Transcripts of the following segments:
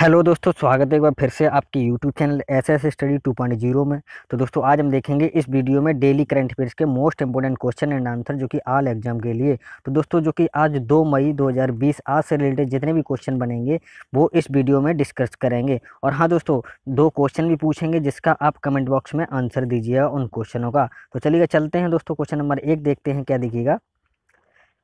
hello दोस्तों स्वागत है एक बार फिर से आपके YouTube channel S S study two point zero में तो दोस्तों आज हम देखेंगे इस वीडियो में डेली करंट अफेयर्स के most important question and answer जो कि आल एग्जाम के लिए तो दोस्तों जो कि आज 2 मई 2020 आज से रिलेटेड जितने भी क्वेश्चन बनेंगे वो इस वीडियो में डिस्कस करेंगे और हाँ दोस्तों दो क्वेश्चन भी पूछेंगे जिसका आप कमेंट बॉक्स में आंसर दीजिएगा उन क्वेश्चनों का तो चलिए चलते हैं दोस्तों क्वेश्चन नंबर एक देखते हैं क्या दिखेगा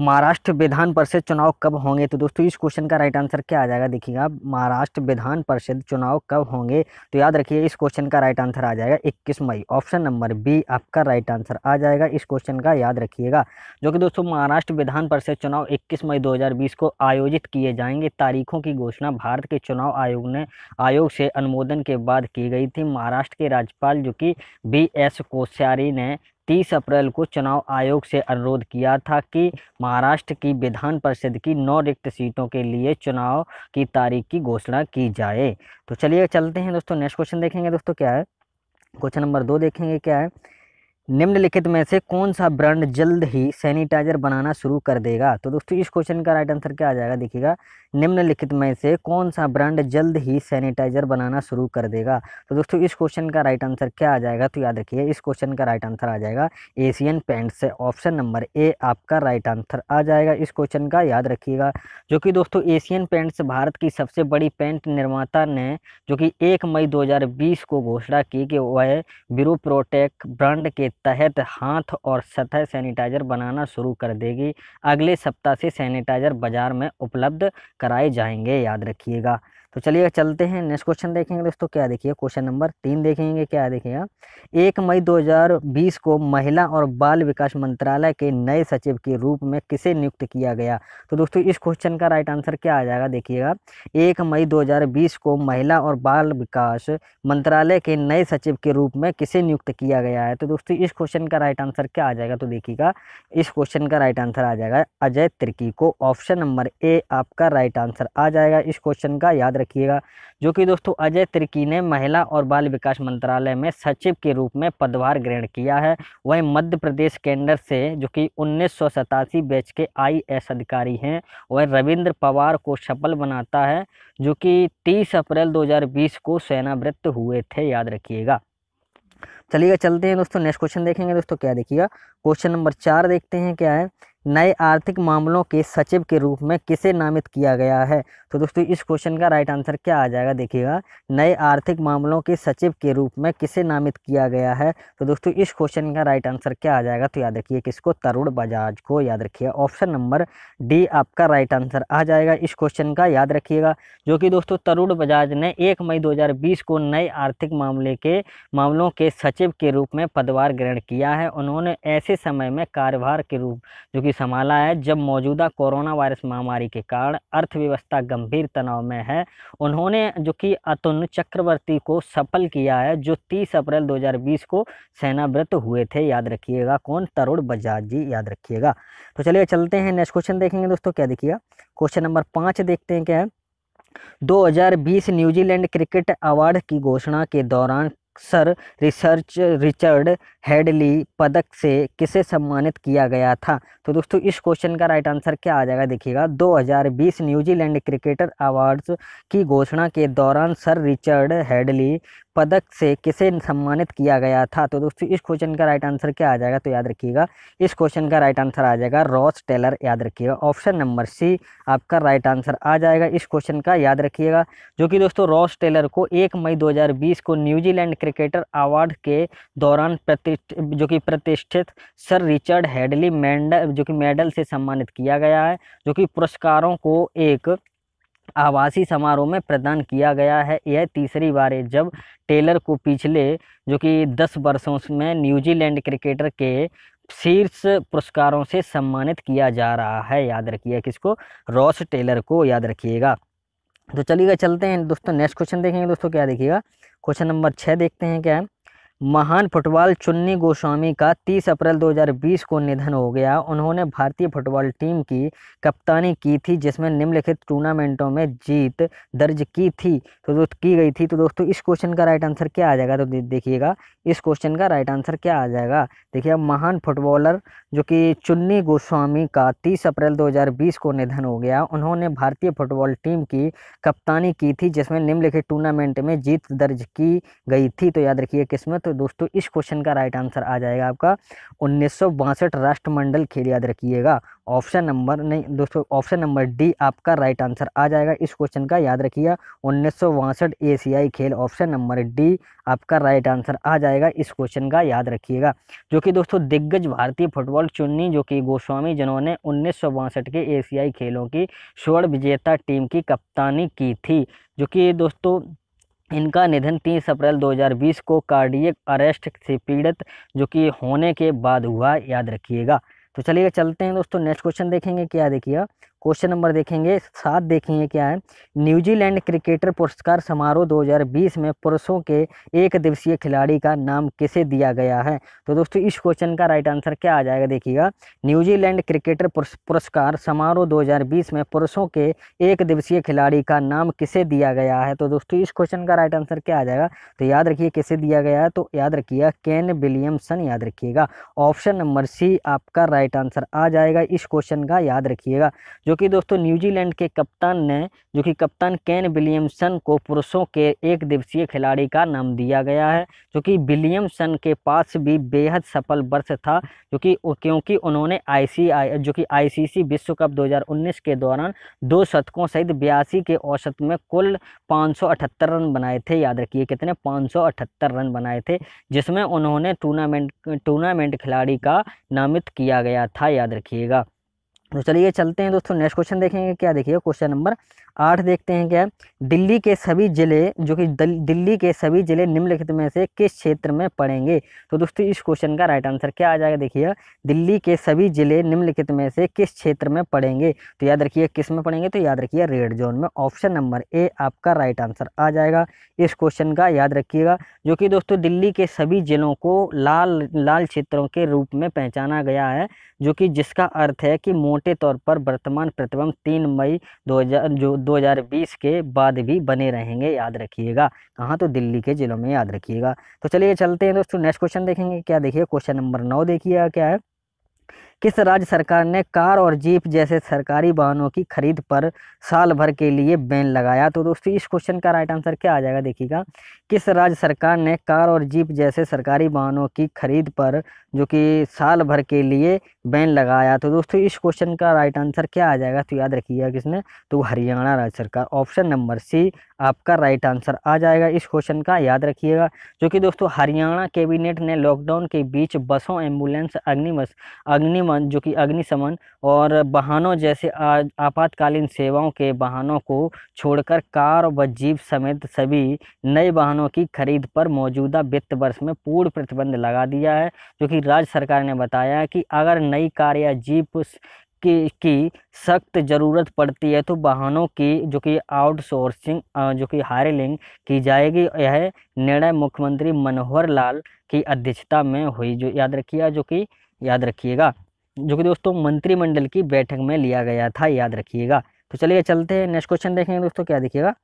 महाराष्ट्र विधान परिषद चुनाव कब होंगे तो दोस्तों इस क्वेश्चन का राइट आंसर क्या आ जाएगा देखिएगा महाराष्ट्र विधान परिषद चुनाव कब होंगे तो याद रखिए इस क्वेश्चन का राइट आंसर आ जाएगा 21 मई ऑप्शन नंबर बी आपका राइट आंसर आ जाएगा इस क्वेश्चन का याद रखिएगा जो कि दोस्तों महाराष्ट्र विधान परिषद चुनाव इक्कीस मई दो को आयोजित किए जाएंगे तारीखों की घोषणा भारत के चुनाव आयोग ने आयोग से अनुमोदन के बाद की गई थी महाराष्ट्र के राज्यपाल जो कि बी एस कोश्यारी ने तीस अप्रैल को चुनाव आयोग से अनुरोध किया था कि महाराष्ट्र की विधान परिषद की नौ रिक्त सीटों के लिए चुनाव की तारीख की घोषणा की जाए तो चलिए चलते हैं दोस्तों नेक्स्ट क्वेश्चन देखेंगे दोस्तों क्या है क्वेश्चन नंबर दो देखेंगे क्या है निम्नलिखित में से कौन सा ब्रांड जल्द ही सैनिटाइजर बनाना शुरू कर देगा तो दोस्तों इस क्वेश्चन का राइट आंसर क्या आ जाएगा देखिएगा निम्नलिखित में से कौन सा ब्रांड जल्द ही सैनिटाइजर बनाना शुरू कर देगा तो दोस्तों इस क्वेश्चन का राइट आंसर क्या आ जाएगा तो याद रखिए इस क्वेश्चन का राइट आंसर आ जाएगा एशियन पेंट्स से ऑप्शन नंबर ए आपका राइट आंसर आ जाएगा इस क्वेश्चन का याद रखिएगा जो कि दोस्तों एशियन पेंट्स भारत की सबसे बड़ी पेंट निर्माता ने जो कि एक मई दो को घोषणा की कि वह ब्यूरो प्रोटेक्ट ब्रांड के तहत हाथ और सतह सैनिटाइज़र बनाना शुरू कर देगी अगले सप्ताह से सैनिटाइज़र बाज़ार में उपलब्ध कराए जाएंगे याद रखिएगा तो चलिए चलते हैं नेक्स्ट क्वेश्चन देखेंगे दोस्तों क्या देखिए क्वेश्चन नंबर तीन देखेंगे क्या देखिएगा एक मई 2020 को महिला और बाल विकास मंत्रालय के नए सचिव के रूप में किसे नियुक्त किया गया तो दोस्तों इस क्वेश्चन का राइट आंसर क्या आ जाएगा देखिएगा एक मई 2020 को महिला और बाल विकास मंत्रालय के नए सचिव के रूप में किसे नियुक्त किया गया है तो दोस्तों इस क्वेश्चन का राइट आंसर क्या आ जाएगा तो देखिएगा इस क्वेश्चन का राइट आंसर आ जाएगा अजय तिर्की को ऑप्शन नंबर ए आपका राइट आंसर आ जाएगा इस क्वेश्चन का याद रखिएगा जो कि दोस्तों अजय तिर्की ने महिला और बाल विकास मंत्रालय में सचिव के रूप में पदभार ग्रहण किया है वहीं मध्य प्रदेश केंद्र से जो कि उन्नीस बैच के आई अधिकारी हैं वह रविंद्र पवार को सफल बनाता है जो कि 30 अप्रैल 2020 को सेनावृत्त हुए थे याद रखिएगा चलिएगा चलते हैं दोस्तों नेक्स्ट क्वेश्चन देखेंगे दोस्तों क्या देखिएगा क्वेश्चन नंबर चार देखते हैं क्या है नए आर्थिक मामलों के सचिव के रूप में किसे नामित किया गया है तो दोस्तों इस क्वेश्चन का राइट आंसर क्या आ जाएगा देखिएगा नए आर्थिक मामलों के सचिव के रूप में किसे नामित किया गया है तो दोस्तों इस क्वेश्चन का राइट आंसर क्या आ जाएगा तो याद रखिए किसको तरुण बजाज को याद रखिए ऑप्शन नंबर डी आपका राइट आंसर आ जाएगा इस क्वेश्चन का याद रखिएगा जो कि दोस्तों तरुण बजाज ने एक मई दो को नए आर्थिक मामले के मामलों के सचिव के रूप में पदभार ग्रहण किया है उन्होंने ऐसे समय में कार्यभार के रूप जो कि संभाला है जब मौजूदा कोरोना वायरस महामारी के कारण अर्थव्यवस्था गंभीर गंभीर तनाव में है उन्होंने जो कि अतुन चक्रवर्ती को सफल किया है जो 30 अप्रैल 2020 को सेनाव्रत हुए थे याद रखिएगा कौन तरुण बजाज जी याद रखिएगा तो चलिए चलते हैं नेक्स्ट क्वेश्चन देखेंगे दोस्तों क्या देखिएगा क्वेश्चन नंबर पाँच देखते हैं क्या है 2020 न्यूजीलैंड क्रिकेट अवार्ड की घोषणा के दौरान सर रिसर्च रिचर्ड हेडली पदक से किसे सम्मानित किया गया था तो दोस्तों इस क्वेश्चन का राइट आंसर क्या आ जाएगा देखिएगा 2020 न्यूजीलैंड क्रिकेटर अवार्ड्स की घोषणा के दौरान सर रिचर्ड हेडली पदक से किसे सम्मानित किया गया था तो दोस्तों इस क्वेश्चन का राइट आंसर क्या आ जाएगा तो याद रखिएगा इस क्वेश्चन का राइट आंसर आ जाएगा रॉस टेलर याद रखिएगा ऑप्शन नंबर सी आपका राइट आंसर आ जाएगा इस क्वेश्चन का याद रखिएगा जो कि दोस्तों रॉस टेलर को एक मई 2020 को न्यूजीलैंड क्रिकेटर अवार्ड के दौरान प्रति जो कि प्रतिष्ठित सर रिचर्ड हेडली मेंडल जो कि मेडल से सम्मानित किया गया है जो कि पुरस्कारों को एक आवासीय समारोह में प्रदान किया गया है यह तीसरी बार है जब टेलर को पिछले जो कि दस वर्षों में न्यूजीलैंड क्रिकेटर के शीर्ष पुरस्कारों से सम्मानित किया जा रहा है याद रखिए किसको रॉस टेलर को याद रखिएगा तो चलिएगा चलते हैं दोस्तों नेक्स्ट क्वेश्चन देखेंगे दोस्तों क्या देखिएगा क्वेश्चन नंबर छः देखते हैं क्या है महान फुटबॉल चुन्नी गोस्वामी का 30 अप्रैल 2020 को निधन हो गया उन्होंने भारतीय फुटबॉल टीम की कप्तानी की थी जिसमें निम्नलिखित टूर्नामेंटों में जीत दर्ज की थी तो दोस्त की गई थी तो दोस्तों इस क्वेश्चन का राइट आंसर क्या आ जाएगा तो देखिएगा इस क्वेश्चन का राइट आंसर क्या आ जाएगा देखिए महान फुटबॉलर जो कि चुन्नी गोस्वामी का तीस अप्रैल दो को निधन हो गया उन्होंने भारतीय फुटबॉल टीम की कप्तानी की थी जिसमें निम्नलिखित टूर्नामेंट में जीत दर्ज की गई थी तो याद रखिए किस्मत तो दोस्तों इस क्वेश्चन का राइट आंसर आ जाएगा आपका उन्नीस राष्ट्रमंडल खेल याद रखिएगा ऑप्शन नंबर नहीं दोस्तों ऑप्शन नंबर डी आपका राइट आंसर आ जाएगा इस क्वेश्चन का याद रखिए उन्नीस एशियाई खेल ऑप्शन नंबर डी आपका राइट आंसर आ जाएगा इस क्वेश्चन का याद रखिएगा जो कि दोस्तों दिग्गज भारतीय फुटबॉल चुन्नी जो कि गोस्वामी जिन्होंने उन्नीस के एशियाई खेलों की स्वर्ण विजेता टीम की कप्तानी की थी जो कि दोस्तों इनका निधन तीस अप्रैल 2020 को कार्डियक अरेस्ट से पीड़ित जो कि होने के बाद हुआ याद रखिएगा तो चलिए चलते हैं दोस्तों नेक्स्ट क्वेश्चन देखेंगे क्या देखिएगा क्वेश्चन नंबर देखेंगे सात देखेंगे क्या है न्यूजीलैंड क्रिकेटर पुरस्कार समारोह 2020 में पुरुषों के एक दिवसीय खिलाड़ी का नाम किसे दिया गया है तो दोस्तों इस क्वेश्चन का राइट आंसर क्या आ जाएगा देखिएगा न्यूजीलैंड क्रिकेटर पुरस्कार समारोह 2020 में पुरुषों के एक दिवसीय खिलाड़ी का नाम किसे दिया गया है तो दोस्तों इस क्वेश्चन का राइट आंसर क्या आ जाएगा तो याद रखिए किसे दिया गया है तो याद रखिएगा कैन विलियमसन याद रखिएगा ऑप्शन नंबर सी आपका राइट आंसर आ जाएगा इस क्वेश्चन का याद रखिएगा जो कि दोस्तों न्यूजीलैंड के कप्तान ने जो कि कप्तान कैन विलियमसन को पुरुषों के एक दिवसीय खिलाड़ी का नाम दिया गया है जो कि विलियमसन के पास भी बेहद सफल वर्ष था जो कि क्योंकि उन्होंने आई जो कि आईसीसी विश्व कप 2019 के दौरान दो शतकों सहित बयासी के औसत में कुल पाँच रन बनाए थे याद रखिए कितने पाँच रन बनाए थे जिसमें उन्होंने टूर्नामेंट टूर्नामेंट खिलाड़ी का नामित किया गया था याद रखिएगा तो चलिए चलते हैं दोस्तों नेक्स्ट क्वेश्चन देखेंगे क्या देखिए क्वेश्चन नंबर आठ देखते हैं क्या दिल्ली के सभी जिले जो कि दिल्ली के सभी जिले निम्नलिखित में से किस क्षेत्र में पड़ेंगे तो दोस्तों इस क्वेश्चन का राइट आंसर क्या आ जाएगा देखिए दिल्ली के सभी जिले निम्नलिखित में से किस क्षेत्र में पड़ेंगे तो याद रखिए किस में पड़ेंगे तो याद रखिए रेड जोन में ऑप्शन नंबर ए आपका राइट आंसर आ जाएगा इस क्वेश्चन का याद रखिएगा जो कि दोस्तों दिल्ली के सभी जिलों को लाल लाल क्षेत्रों के रूप में पहचाना गया है जो कि जिसका अर्थ है कि मो मोटे तौर पर वर्तमान प्रतिबंध तीन मई 2000 जो 2020 के बाद भी बने रहेंगे याद रखिएगा कहाँ तो दिल्ली के ज़िलों में याद रखिएगा तो चलिए चलते हैं दोस्तों नेक्स्ट क्वेश्चन देखेंगे क्या देखिए क्वेश्चन नंबर नौ देखिए क्या है किस राज्य सरकार ने कार और जीप जैसे सरकारी वाहनों की खरीद पर साल भर के लिए बैन लगाया तो दोस्तों इस क्वेश्चन का राइट आंसर क्या आ जाएगा देखिएगा किस राज्य सरकार ने कार और जीप जैसे सरकारी वाहनों की खरीद पर जो कि साल भर के लिए बैन लगाया तो दोस्तों इस क्वेश्चन का राइट आंसर क्या आ जाएगा तो याद रखिएगा किसने तो हरियाणा राज्य सरकार ऑप्शन नंबर सी आपका राइट आंसर आ जाएगा इस क्वेश्चन का याद रखिएगा जो कि दोस्तों हरियाणा कैबिनेट ने लॉकडाउन के बीच बसों एम्बुलेंस अग्निमस अग्निमन जो कि अग्निशमन और वाहनों जैसे आपातकालीन सेवाओं के वाहनों को छोड़कर कार व जीप समेत सभी नए वाहनों की खरीद पर मौजूदा वित्त वर्ष में पूर्ण प्रतिबंध लगा दिया है जो कि राज्य सरकार ने बताया है कि अगर नई कार या जीप की की सख्त ज़रूरत पड़ती है तो वाहनों की जो कि आउटसोर्सिंग जो कि हायरिंग की जाएगी यह निर्णय मुख्यमंत्री मनोहर लाल की अध्यक्षता में हुई जो याद रखिएगा जो कि याद रखिएगा जो कि दोस्तों मंत्रिमंडल की बैठक में लिया गया था याद रखिएगा तो चलिए चलते हैं नेक्स्ट क्वेश्चन देखेंगे दोस्तों क्या देखिएगा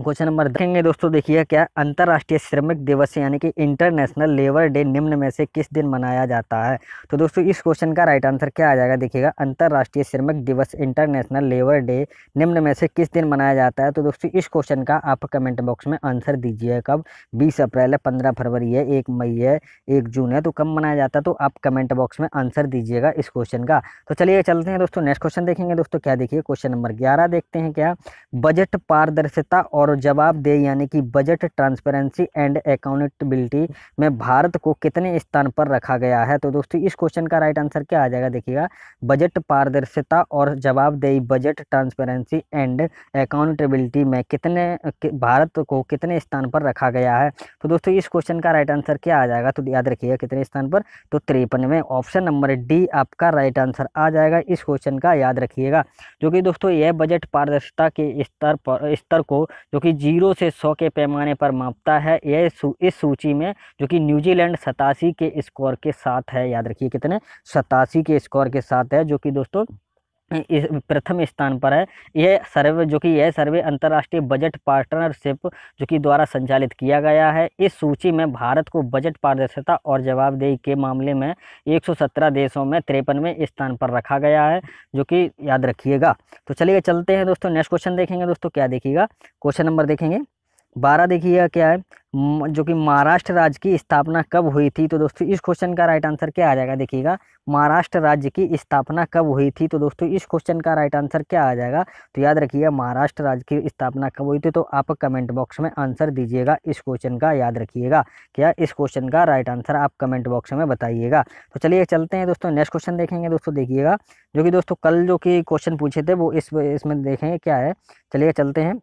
क्वेश्चन नंबर देखेंगे दोस्तों देखिए क्या अंतर्राष्ट्रीय श्रमिक दिवस यानी कि इंटरनेशनल लेबर डे निम्न में से किस दिन मनाया जाता है तो दोस्तों इस क्वेश्चन का राइट आंसर क्या आ जाएगा देखिएगा अंतर्राष्ट्रीय श्रमिक दिवस इंटरनेशनल लेबर डे निम्न में से किस दिन मनाया जाता है तो दोस्तों इस क्वेश्चन का आप कमेंट बॉक्स में आंसर दीजिए कब बीस अप्रैल है पंद्रह फरवरी है एक मई है एक जून है तो कब मनाया जाता है तो आप कमेंट बॉक्स में आंसर दीजिएगा इस क्वेश्चन का तो चलिए चलते हैं दोस्तों नेक्स्ट क्वेश्चन देखेंगे दोस्तों क्या देखिए क्वेश्चन नंबर ग्यारह देखते हैं क्या बजट पारदर्शिता और और जवाब दे यानी कि बजट ट्रांसपेरेंसी एंड अकाउंटेबिलिटी में भारत को कितने स्थान पर रखा गया है तो दोस्तों इस क्वेश्चन का राइट आंसर क्या आ जाएगा देखिएगा बजट पारदर्शिता और जवाबदेही बजट ट्रांसपेरेंसी एंड अकाउंटेबिलिटी में कितने भारत को कितने स्थान पर रखा गया है तो दोस्तों इस क्वेश्चन का राइट आंसर क्या आ जाएगा तो याद रखिएगा कितने स्थान पर तो तिरपन में ऑप्शन नंबर डी आपका राइट आंसर आ जाएगा इस क्वेश्चन का याद रखिएगा जो कि दोस्तों यह बजट पारदर्शिता के स्तर पर स्तर को जो कि जीरो से सौ के पैमाने पर मापता है यह इस सूची में जो कि न्यूजीलैंड सतासी के स्कोर के साथ है याद रखिए कितने सतासी के स्कोर के साथ है जो कि दोस्तों इस प्रथम स्थान पर है यह सर्वे जो कि यह सर्वे अंतर्राष्ट्रीय बजट पार्टनरशिप जो कि द्वारा संचालित किया गया है इस सूची में भारत को बजट पारदर्शिता और जवाबदेही के मामले में 117 देशों में तिरपनवें स्थान पर रखा गया है जो कि याद रखिएगा तो चलिए चलते हैं दोस्तों नेक्स्ट क्वेश्चन देखेंगे दोस्तों क्या देखिएगा क्वेश्चन नंबर देखेंगे बारह देखिएगा क्या है जो कि महाराष्ट्र राज्य की स्थापना कब हुई थी तो दोस्तों इस क्वेश्चन का राइट आंसर क्या आ जाएगा देखिएगा महाराष्ट्र राज्य की स्थापना कब हुई थी तो दोस्तों इस क्वेश्चन का राइट आंसर क्या आ जाएगा तो याद रखिएगा महाराष्ट्र राज्य की स्थापना कब हुई थी तो आप कमेंट बॉक्स में आंसर दीजिएगा इस क्वेश्चन का याद रखिएगा क्या इस क्वेश्चन का राइट आंसर आप कमेंट बॉक्स में बताइएगा तो चलिए चलते हैं दोस्तों नेक्स्ट क्वेश्चन देखेंगे दोस्तों देखिएगा जो कि दोस्तों कल जो कि क्वेश्चन पूछे थे वो इसमें देखेंगे क्या है चलिए चलते हैं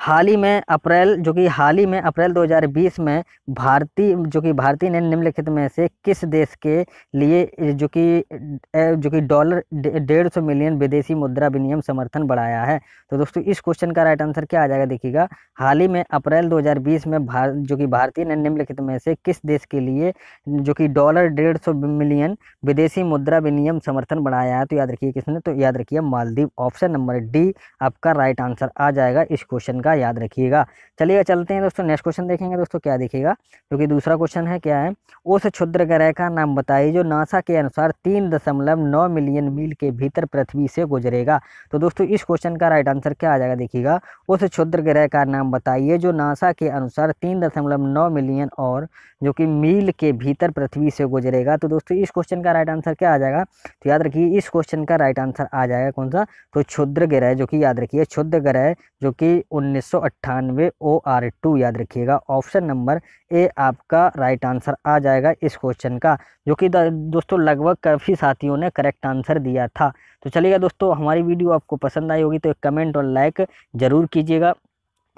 हाल ही में अप्रैल जो कि हाल ही में अप्रैल 2020 में भारतीय जो कि भारतीय ने निम्नलिखित में से किस देश के लिए जो कि जो कि डॉलर डेढ़ सौ मिलियन विदेशी मुद्रा विनियम समर्थन बढ़ाया है तो दोस्तों इस क्वेश्चन का राइट आंसर क्या आ जाएगा देखिएगा हाल ही में अप्रैल 2020 में भार जो कि भारतीय ने निम्नलिखित में से किस देश के लिए जो कि डॉलर डेढ़ सौ मिलियन विदेशी मुद्रा विनियम समर्थन बढ़ाया है तो याद रखिए किसने तो याद रखिए मालदीव ऑप्शन नंबर डी आपका राइट आंसर आ जाएगा इस क्वेश्चन का याद रखिएगा चलिए चलते हैं दोस्तों नेक्स्ट क्वेश्चन देखेंगे दोस्तों क्या देखिएगा क्योंकि तो दूसरा क्वेश्चन है क्या है उस क्षुद्र ग्रह का नाम बताइए जो नासा के अनुसार तीन दशमलव नौ मिलियन मील के भीतर पृथ्वी से गुजरेगा तो दोस्तों इस क्वेश्चन का राइट आंसर क्या आ जाएगा देखिएगा उस क्षुद्र ग्रह का नाम बताइए जो नासा के अनुसार तीन दशमलव नौ मिलियन और जो कि मील के भीतर पृथ्वी से गुजरेगा तो दोस्तों इस क्वेश्चन का राइट आंसर क्या आ जाएगा तो याद रखिए इस क्वेश्चन का राइट आंसर आ जाएगा कौन सा तो क्षुद्र ग्रह जो कि याद रखिए क्षुद्र ग्रह जो कि उन्नीस उन्नीस सौ अट्ठानवे ओ आर टू याद रखिएगा ऑप्शन नंबर ए आपका राइट आंसर आ जाएगा इस क्वेश्चन का जो कि दोस्तों लगभग काफ़ी साथियों ने करेक्ट आंसर दिया था तो चलिएगा दोस्तों हमारी वीडियो आपको पसंद आई होगी तो एक कमेंट और लाइक ज़रूर कीजिएगा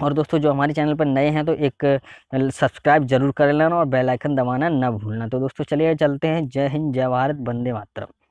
और दोस्तों जो हमारे चैनल पर नए हैं तो एक सब्सक्राइब जरूर कर लेना और बेल आइकन दबाना ना भूलना तो दोस्तों चलिए चलते हैं जय हिंद जय भारत वंदे मातरम